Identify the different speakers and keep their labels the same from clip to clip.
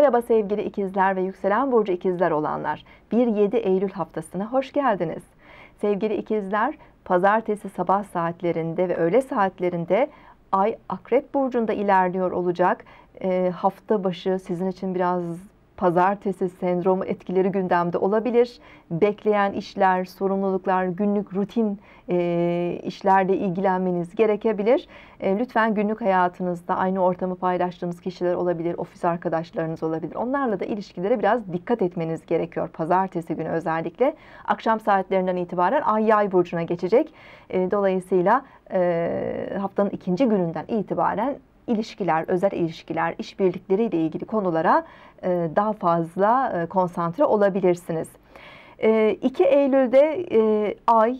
Speaker 1: Merhaba sevgili ikizler ve yükselen burcu ikizler olanlar. 1-7 Eylül haftasına hoş geldiniz. Sevgili ikizler, pazartesi sabah saatlerinde ve öğle saatlerinde Ay Akrep burcunda ilerliyor olacak. E, hafta başı sizin için biraz Pazartesi sendromu etkileri gündemde olabilir. Bekleyen işler, sorumluluklar, günlük rutin e, işlerle ilgilenmeniz gerekebilir. E, lütfen günlük hayatınızda aynı ortamı paylaştığınız kişiler olabilir, ofis arkadaşlarınız olabilir. Onlarla da ilişkilere biraz dikkat etmeniz gerekiyor. Pazartesi günü özellikle akşam saatlerinden itibaren ay yay burcuna geçecek. E, dolayısıyla e, haftanın ikinci gününden itibaren ilişkiler, özel ilişkiler, işbirlikleri ile ilgili konulara e, daha fazla e, konsantre olabilirsiniz. 2 e, Eylül'de Ay,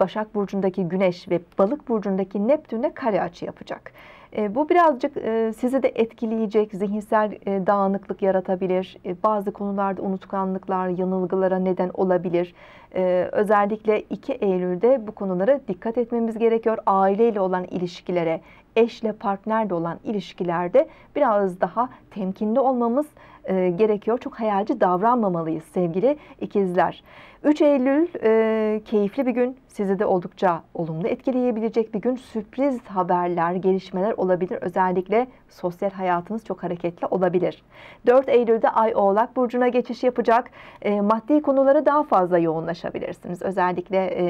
Speaker 1: Başak Burcu'ndaki Güneş ve Balık Burcu'ndaki Neptün'e kare açı yapacak. E, bu birazcık e, sizi de etkileyecek, zihinsel e, dağınıklık yaratabilir. E, bazı konularda unutkanlıklar, yanılgılara neden olabilir. E, özellikle 2 Eylül'de bu konulara dikkat etmemiz gerekiyor. Aileyle olan ilişkilere, eşle partnerle olan ilişkilerde biraz daha temkinli olmamız e, gerekiyor. Çok hayalci davranmamalıyız sevgili ikizler. 3 Eylül e, keyifli bir gün. Sizi de oldukça olumlu etkileyebilecek bir gün. Sürpriz haberler, gelişmeler olabilir. Özellikle sosyal hayatınız çok hareketli olabilir. 4 Eylül'de Ay Oğlak Burcu'na geçiş yapacak. E, maddi konulara daha fazla yoğunlaşabilirsiniz. Özellikle e,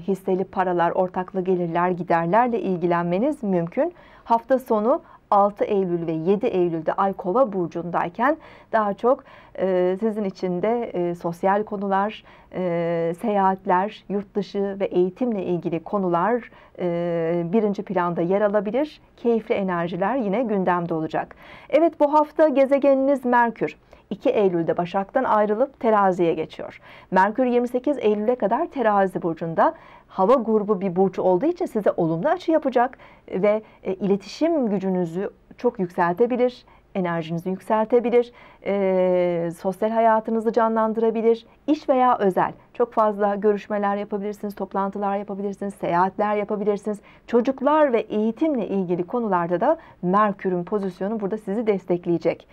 Speaker 1: hisseli paralar, ortaklı gelirler, giderlerle ilgilenmeniz mümkün. Hafta sonu 6 Eylül ve 7 Eylül'de Ay Kova burcundayken daha çok e, sizin için de e, sosyal konular, e, seyahatler, yurt dışı ve eğitimle ilgili konular e, birinci planda yer alabilir. Keyifli enerjiler yine gündemde olacak. Evet bu hafta gezegeniniz Merkür. 2 Eylül'de Başak'tan ayrılıp teraziye geçiyor. Merkür 28 Eylül'e kadar terazi burcunda hava grubu bir burç olduğu için size olumlu açı yapacak ve e, iletişim gücünüzü çok yükseltebilir enerjinizi yükseltebilir, e, sosyal hayatınızı canlandırabilir, iş veya özel. Çok fazla görüşmeler yapabilirsiniz, toplantılar yapabilirsiniz, seyahatler yapabilirsiniz. Çocuklar ve eğitimle ilgili konularda da Merkür'ün pozisyonu burada sizi destekleyecek.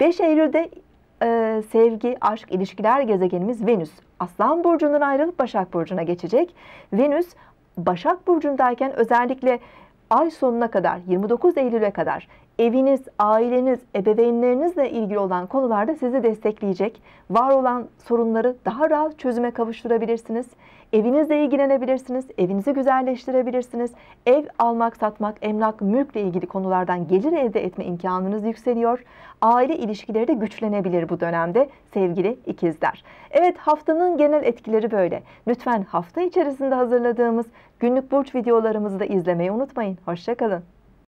Speaker 1: 5 Eylül'de e, sevgi, aşk, ilişkiler gezegenimiz Venüs. Aslan burcundan ayrılıp Başak burcuna geçecek. Venüs Başak burcundayken özellikle ay sonuna kadar 29 Eylül'e kadar eviniz, aileniz, ebeveynlerinizle ilgili olan konularda sizi destekleyecek, var olan sorunları daha rahat çözüme kavuşturabilirsiniz. Evinizle ilgilenebilirsiniz, evinizi güzelleştirebilirsiniz. Ev almak, satmak, emlak, mülkle ilgili konulardan gelir elde etme imkanınız yükseliyor. Aile ilişkileri de güçlenebilir bu dönemde sevgili ikizler. Evet haftanın genel etkileri böyle. Lütfen hafta içerisinde hazırladığımız Günlük burç videolarımızı da izlemeyi unutmayın. Hoşçakalın.